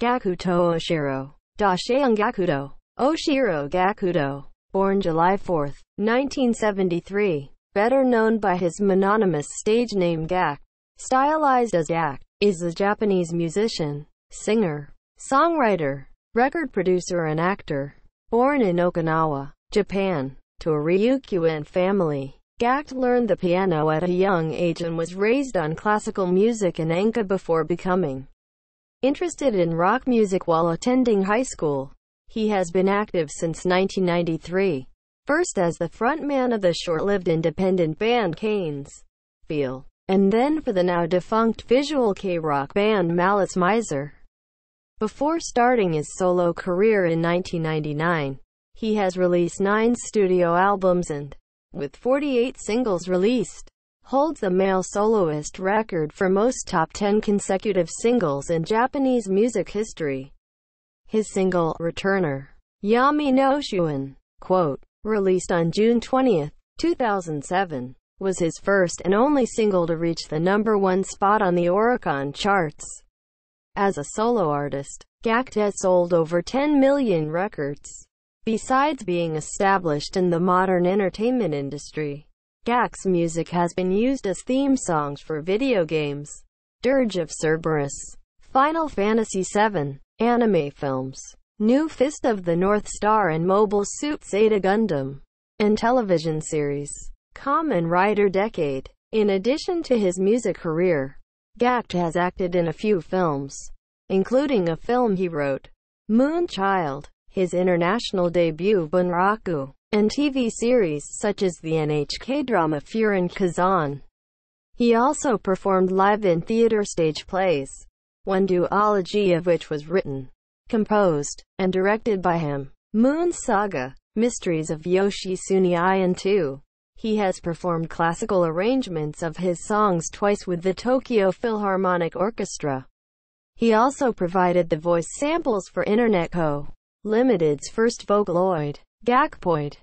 Gakuto Oshiro, Dashaeon Gakuto, Oshiro Gakuto, born July 4, 1973, better known by his mononymous stage name Gak, stylized as Gak, is a Japanese musician, singer, songwriter, record producer and actor, born in Okinawa, Japan, to a Ryukyuan family. Gak learned the piano at a young age and was raised on classical music in Enka before becoming interested in rock music while attending high school. He has been active since 1993, first as the frontman of the short-lived independent band Canes Feel, and then for the now-defunct visual K-rock band Malice Miser. Before starting his solo career in 1999, he has released nine studio albums and, with 48 singles released, holds the male soloist record for most top 10 consecutive singles in Japanese music history. His single, Returner, Yami no Shuin, quote, released on June 20, 2007, was his first and only single to reach the number one spot on the Oricon charts. As a solo artist, Gackt sold over 10 million records. Besides being established in the modern entertainment industry, Gax music has been used as theme songs for video games, Dirge of Cerberus, Final Fantasy VII, anime films, New Fist of the North Star and Mobile Suit Zeta Gundam, and television series, Common Rider Decade. In addition to his music career, Gact has acted in a few films, including a film he wrote, Moonchild, his international debut Bunraku, and TV series such as the NHK drama Furin Kazan. He also performed live in theater stage plays, one duology of which was written, composed, and directed by him. Moon Saga, Mysteries of Yoshi and 2. He has performed classical arrangements of his songs twice with the Tokyo Philharmonic Orchestra. He also provided the voice samples for Internet Co. Limited's first Vocaloid, Gakpoid.